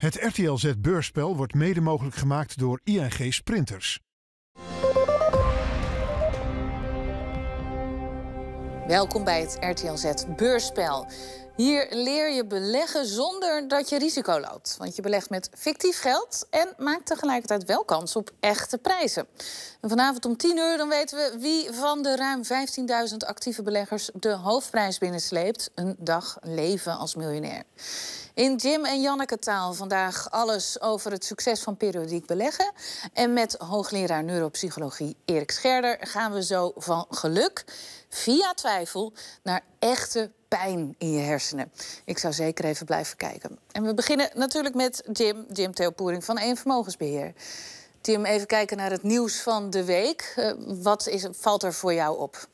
Het RTLZ beursspel wordt mede mogelijk gemaakt door ING Sprinters. Welkom bij het RTLZ beursspel. Hier leer je beleggen zonder dat je risico loopt. Want je belegt met fictief geld en maakt tegelijkertijd wel kans op echte prijzen. En vanavond om 10 uur dan weten we wie van de ruim 15.000 actieve beleggers de hoofdprijs binnensleept. Een dag leven als miljonair. In Jim en Janneke taal vandaag alles over het succes van periodiek beleggen. En met hoogleraar neuropsychologie Erik Scherder gaan we zo van geluk via twijfel naar echte pijn in je hersenen. Ik zou zeker even blijven kijken. En we beginnen natuurlijk met Jim, Jim Poering van 1 Vermogensbeheer. Tim, even kijken naar het nieuws van de week. Eh, wat is, valt er voor jou op?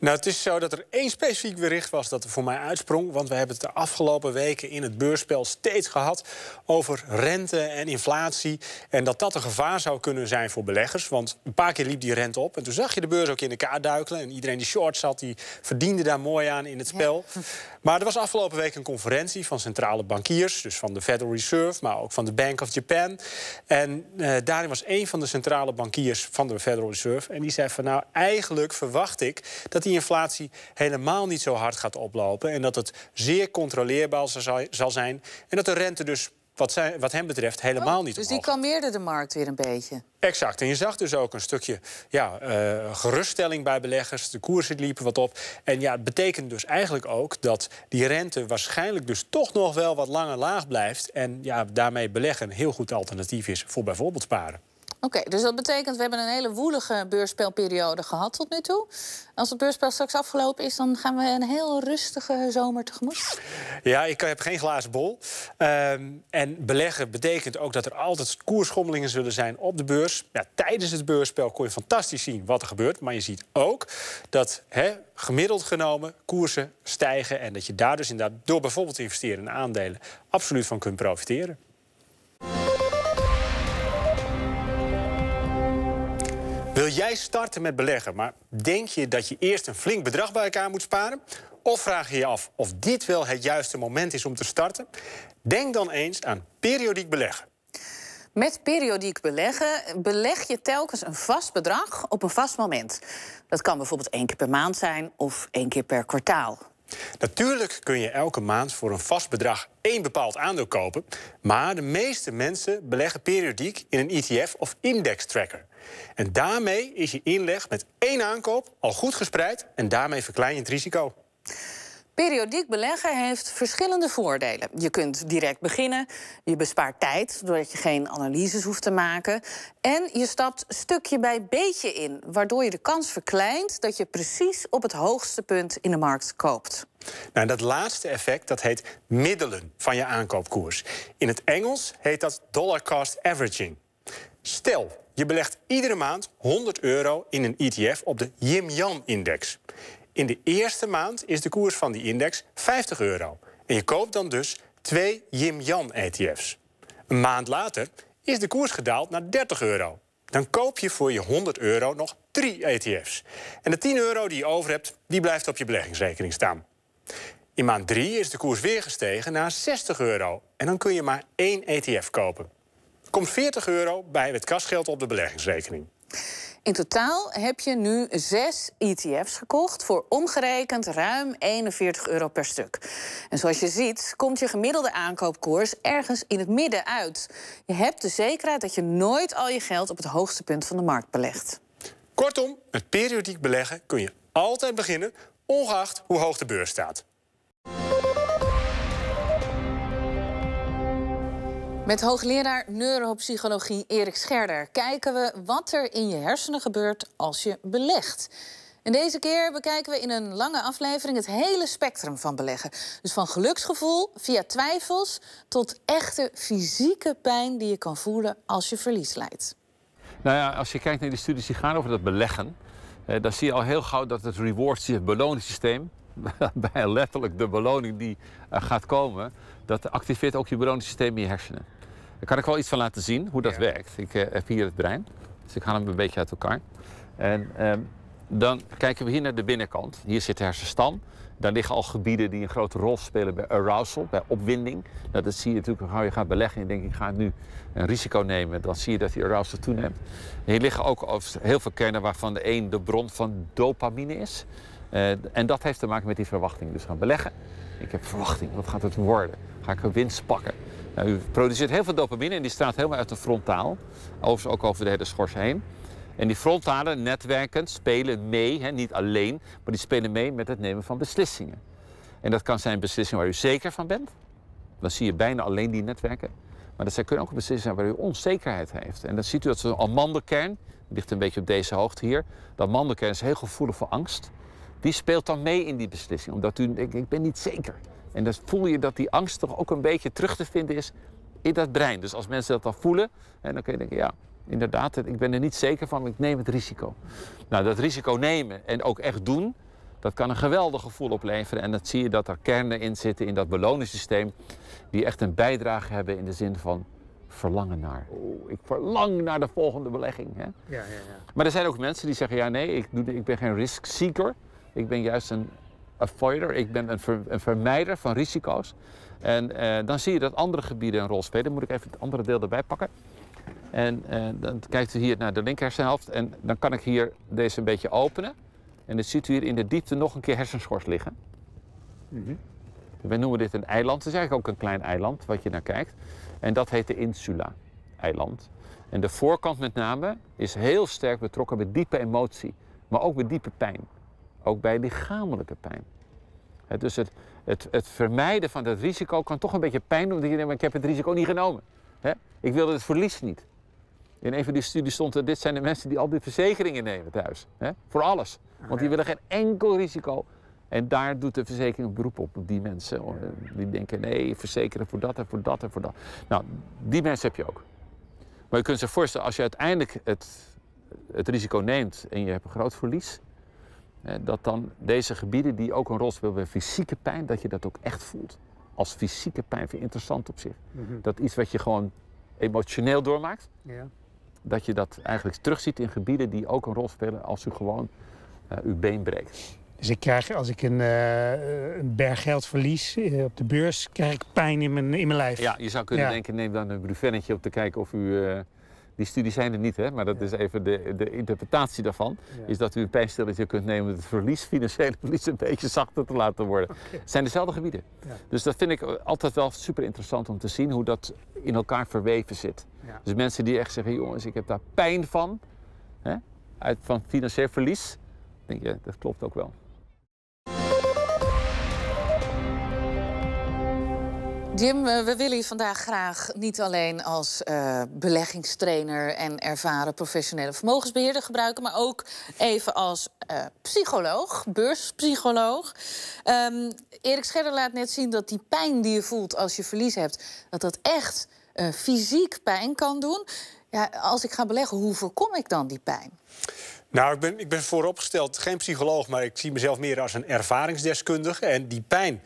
Nou, het is zo dat er één specifiek bericht was dat er voor mij uitsprong. Want we hebben het de afgelopen weken in het beursspel steeds gehad over rente en inflatie. En dat dat een gevaar zou kunnen zijn voor beleggers. Want een paar keer liep die rente op. En toen zag je de beurs ook in elkaar duikelen. En iedereen die short zat, die verdiende daar mooi aan in het spel. Maar er was afgelopen week een conferentie van centrale bankiers. Dus van de Federal Reserve, maar ook van de Bank of Japan. En eh, daarin was één van de centrale bankiers van de Federal Reserve. En die zei van nou, eigenlijk verwacht ik dat die inflatie helemaal niet zo hard gaat oplopen. En dat het zeer controleerbaar zal zijn. En dat de rente dus wat, zijn, wat, hem betreft helemaal oh, niet dus omhoog. Dus die kalmeerde de markt weer een beetje? Exact. En je zag dus ook een stukje ja, eh, geruststelling bij beleggers. De koersen liepen wat op. En ja, het betekent dus eigenlijk ook dat die rente waarschijnlijk dus toch nog wel wat langer laag blijft. En ja, daarmee beleggen een heel goed alternatief is voor bijvoorbeeld sparen. Oké, dus dat betekent we hebben een hele woelige beursspelperiode gehad tot nu toe. Als het beursspel straks afgelopen is, dan gaan we een heel rustige zomer tegemoet. Ja, ik heb geen glazen bol. Ehm, en beleggen betekent ook dat er altijd koersschommelingen zullen zijn op de beurs. Ja, tijdens het beursspel kon je fantastisch zien wat er gebeurt. Maar je ziet ook dat gemiddeld genomen koersen stijgen. En dat je daar dus inderdaad door bijvoorbeeld te investeren in aandelen absoluut van kunt profiteren. Wil jij starten met beleggen, maar denk je dat je eerst een flink bedrag bij elkaar moet sparen? Of vraag je je af of dit wel het juiste moment is om te starten? Denk dan eens aan periodiek beleggen. Met periodiek beleggen beleg je telkens een vast bedrag op een vast moment. Dat kan bijvoorbeeld één keer per maand zijn of één keer per kwartaal. Natuurlijk kun je elke maand voor een vast bedrag één bepaald aandeel kopen, maar de meeste mensen beleggen periodiek in een ETF of index tracker. En daarmee is je inleg met één aankoop al goed gespreid en daarmee verklein je het risico. Periodiek beleggen heeft verschillende voordelen. Je kunt direct beginnen, je bespaart tijd doordat je geen analyses hoeft te maken. En je stapt stukje bij beetje in, waardoor je de kans verkleint dat je precies op het hoogste punt in de markt koopt. Nou, dat laatste effect dat heet middelen van je aankoopkoers. In het Engels heet dat dollar cost averaging. Stel, je belegt iedere maand 100 euro in een ETF op de Jim index In de eerste maand is de koers van die index 50 euro. En je koopt dan dus twee Jim etfs Een maand later is de koers gedaald naar 30 euro. Dan koop je voor je 100 euro nog drie ETF's. En de 10 euro die je over hebt, die blijft op je beleggingsrekening staan. In maand 3 is de koers weer gestegen naar 60 euro. En dan kun je maar één ETF kopen komt 40 euro bij het kasgeld op de beleggingsrekening. In totaal heb je nu zes ETF's gekocht voor omgerekend ruim 41 euro per stuk. En zoals je ziet, komt je gemiddelde aankoopkoers ergens in het midden uit. Je hebt de zekerheid dat je nooit al je geld op het hoogste punt van de markt belegt. Kortom, met periodiek beleggen kun je altijd beginnen, ongeacht hoe hoog de beurs staat. Met hoogleraar neuropsychologie Erik Scherder kijken we wat er in je hersenen gebeurt als je belegt. En deze keer bekijken we in een lange aflevering het hele spectrum van beleggen. Dus van geluksgevoel via twijfels tot echte fysieke pijn die je kan voelen als je verlies leidt. Nou ja, als je kijkt naar de studies die gaan over dat beleggen, eh, dan zie je al heel gauw dat het reward, het beloningssysteem, bij letterlijk de beloning die gaat komen, dat activeert ook je beloningssysteem in je hersenen. Daar kan ik wel iets van laten zien, hoe dat werkt. Ik eh, heb hier het brein, dus ik haal hem een beetje uit elkaar. En ehm, dan kijken we hier naar de binnenkant. Hier zit de hersenstam. Daar liggen al gebieden die een grote rol spelen bij arousal, bij opwinding. Nou, dat zie je natuurlijk als je gaat beleggen en denk ik ga nu een risico nemen. Dan zie je dat die arousal toeneemt. hier liggen ook heel veel kernen waarvan de een de bron van dopamine is. Eh, en dat heeft te maken met die verwachting. Dus gaan beleggen. Ik heb verwachting, wat gaat het worden? Ga ik een winst pakken? Nou, u produceert heel veel dopamine en die straalt helemaal uit de frontaal. Overigens ook over de hele schors heen. En die frontale netwerken spelen mee, hè, niet alleen, maar die spelen mee met het nemen van beslissingen. En dat kan zijn beslissingen waar u zeker van bent. Dan zie je bijna alleen die netwerken. Maar dat kunnen ook beslissingen waar u onzekerheid heeft. En dan ziet u dat zo'n amandelkern, ligt een beetje op deze hoogte hier. De amandelkern is heel gevoelig voor angst. Die speelt dan mee in die beslissing, omdat u denkt, ik ben niet zeker. En dan voel je dat die angst toch ook een beetje terug te vinden is in dat brein. Dus als mensen dat dan voelen, en dan kun je denken, ja, inderdaad, ik ben er niet zeker van, ik neem het risico. Nou, dat risico nemen en ook echt doen, dat kan een geweldig gevoel opleveren. En dat zie je dat er kernen in zitten in dat beloningssysteem, die echt een bijdrage hebben in de zin van verlangen naar. Oh, ik verlang naar de volgende belegging. Hè? Ja, ja, ja. Maar er zijn ook mensen die zeggen, ja nee, ik, doe, ik ben geen risk seeker. Ik ben juist een avoider, ik ben een, een vermijder van risico's. En eh, dan zie je dat andere gebieden een rol spelen. Dan moet ik even het andere deel erbij pakken. En eh, dan kijkt u hier naar de linker en dan kan ik hier deze een beetje openen. En dan ziet u hier in de diepte nog een keer hersenschors liggen. We noemen dit een eiland. Het is eigenlijk ook een klein eiland wat je naar kijkt. En dat heet de insula-eiland. En de voorkant met name is heel sterk betrokken bij diepe emotie, maar ook bij diepe pijn ook bij lichamelijke pijn. Dus het, het, het vermijden van dat risico kan toch een beetje pijn doen, want je denkt, ik heb het risico niet genomen. Ik wilde het verlies niet. In een van die studies stond dit zijn de mensen die altijd verzekeringen nemen thuis. Voor alles. Want die willen geen enkel risico. En daar doet de verzekering een beroep op, op die mensen. Die denken, nee, verzekeren voor dat en voor dat en voor dat. Nou, die mensen heb je ook. Maar je kunt je voorstellen, als je uiteindelijk het, het risico neemt en je hebt een groot verlies, eh, dat dan deze gebieden die ook een rol spelen bij fysieke pijn, dat je dat ook echt voelt. Als fysieke pijn vind interessant op zich. Mhm. Dat iets wat je gewoon emotioneel doormaakt, ja. dat je dat eigenlijk terugziet in gebieden die ook een rol spelen als u gewoon eh, uw been breekt. Dus ik krijg, als ik een, uh, een berg geld verlies op de beurs, krijg ik pijn in mijn, in mijn lijf. Ja, je zou kunnen denken, neem dan een bruvennetje op te kijken of u die studies zijn er niet, hè? maar dat is even de, de interpretatie daarvan. Is dat u een pijnstilletje kunt nemen om het verlies, financiële verlies een beetje zachter te laten worden. Het zijn dezelfde gebieden. Dus dat vind ik altijd wel super interessant om te zien hoe dat in elkaar verweven zit. Dus mensen die echt zeggen, jongens, ik heb daar pijn van, hè? Uit, van financieel verlies. denk je, dat klopt ook wel. Jim, eh, we willen je vandaag graag niet alleen als eh, beleggingstrainer en ervaren professionele vermogensbeheerder gebruiken, maar ook even als eh, psycholoog, beurspsycholoog. Ehm, Erik Scherder laat net zien dat die pijn die je voelt als je verlies hebt, dat dat echt fysiek pijn kan doen. Ja, als ik ga beleggen, hoe voorkom ik dan die pijn? Nou, ik ben, ik ben vooropgesteld geen psycholoog, maar ik zie mezelf meer als een ervaringsdeskundige. En die pijn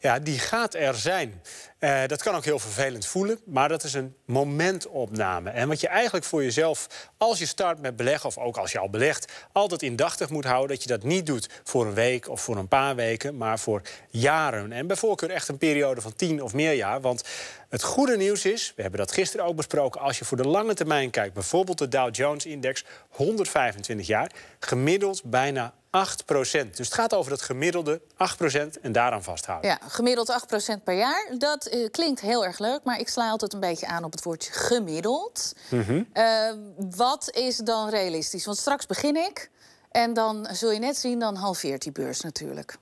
ja, die gaat er zijn. Eh, dat kan ook heel vervelend voelen, maar dat is een momentopname. En wat je eigenlijk voor jezelf, als je start met beleggen... of ook als je al belegt, altijd indachtig moet houden... dat je dat niet doet voor een week of voor een paar weken, maar voor jaren. En bij voorkeur echt een periode van tien of meer jaar. Want het goede nieuws is, we hebben dat gisteren ook besproken... als je voor de lange termijn kijkt, bijvoorbeeld de Dow Jones-index... 125 jaar, gemiddeld bijna 8 procent. Dus het gaat over het gemiddelde 8 procent en daaraan vasthouden. Ja, gemiddeld 8 procent per jaar. Dat eh, klinkt heel erg leuk, maar ik sla altijd een beetje aan op het woordje gemiddeld. Mhm. Ehm, wat is dan realistisch? Want straks begin ik en dan zul je net zien, dan halveert die beurs natuurlijk.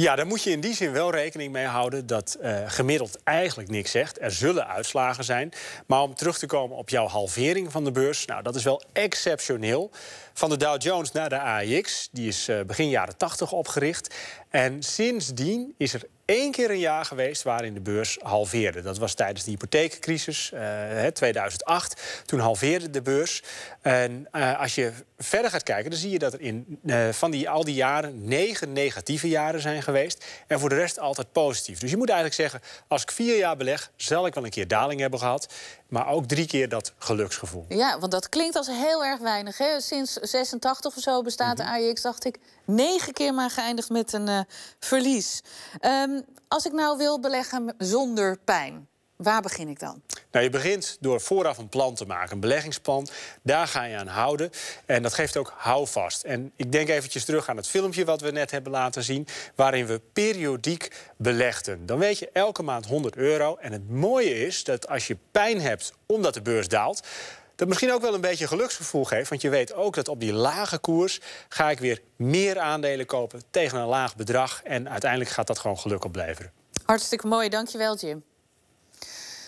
Ja, daar moet je in die zin wel rekening mee houden dat eh, gemiddeld eigenlijk niks zegt. Er zullen uitslagen zijn. Maar om terug te komen op jouw halvering van de beurs, nou, dat is wel exceptioneel. Van de Dow Jones naar de AIX, die is eh, begin jaren 80 opgericht. En sindsdien is er één keer een jaar geweest waarin de beurs halveerde. Dat was tijdens de hypotheekcrisis, 2008. Eh, Toen halveerde de beurs. En eh, als je verder gaat kijken, dan zie je dat er in eh, van die, al die jaren negen negatieve jaren zijn geweest. En voor de rest altijd positief. Dus je moet eigenlijk zeggen, als ik vier jaar beleg, zal ik wel een keer daling hebben gehad. Maar ook drie keer dat geluksgevoel. Ja, want dat klinkt als heel erg weinig. Hè? Sinds 86 of zo bestaat de mhm. AIX, dacht ik, negen keer maar geëindigd met een verlies. Um, als ik nou wil beleggen zonder pijn, waar begin ik dan? Nou, je begint door vooraf een plan te maken, een beleggingsplan. Daar ga je aan houden. En dat geeft ook houvast. En ik denk eventjes terug aan het filmpje wat we net hebben laten zien... waarin we periodiek belegden. Dan weet je elke maand 100 euro. En het mooie is dat als je pijn hebt omdat de beurs daalt... Dat misschien ook wel een beetje geluksgevoel geeft. Want je weet ook dat op die lage koers ga ik weer meer aandelen kopen tegen een laag bedrag. En uiteindelijk gaat dat gewoon geluk opleveren. Hartstikke mooi, dankjewel Jim.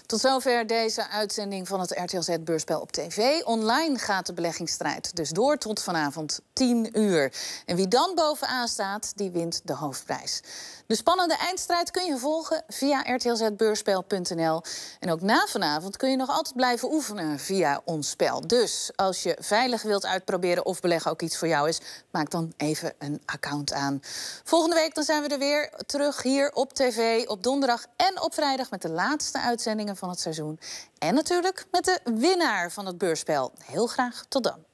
Tot zover deze uitzending van het RTLZ Beurspel op TV. Online gaat de beleggingsstrijd dus door tot vanavond 10 uur. En wie dan bovenaan staat, die wint de hoofdprijs. De spannende eindstrijd kun je volgen via rtlzbeurspel.nl. En ook na vanavond kun je nog altijd blijven oefenen via ons spel. Dus als je veilig wilt uitproberen of beleggen ook iets voor jou is... maak dan even een account aan. Volgende week dan zijn we er weer terug hier op tv op donderdag en op vrijdag... met de laatste uitzendingen van het seizoen. En natuurlijk met de winnaar van het beurspel. Heel graag tot dan.